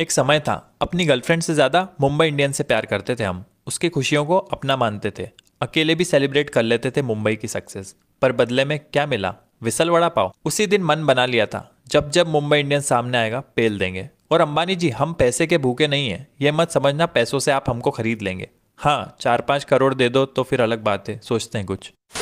एक समय था अपनी गर्लफ्रेंड से ज़्यादा मुंबई इंडियन से प्यार करते थे हम उसकी खुशियों को अपना मानते थे अकेले भी सेलिब्रेट कर लेते थे मुंबई की सक्सेस पर बदले में क्या मिला विसल वड़ा पाव उसी दिन मन बना लिया था जब जब मुंबई इंडियंस सामने आएगा पेल देंगे और अंबानी जी हम पैसे के भूखे नहीं है यह मत समझना पैसों से आप हमको खरीद लेंगे हाँ चार पाँच करोड़ दे दो तो फिर अलग बात है सोचते हैं कुछ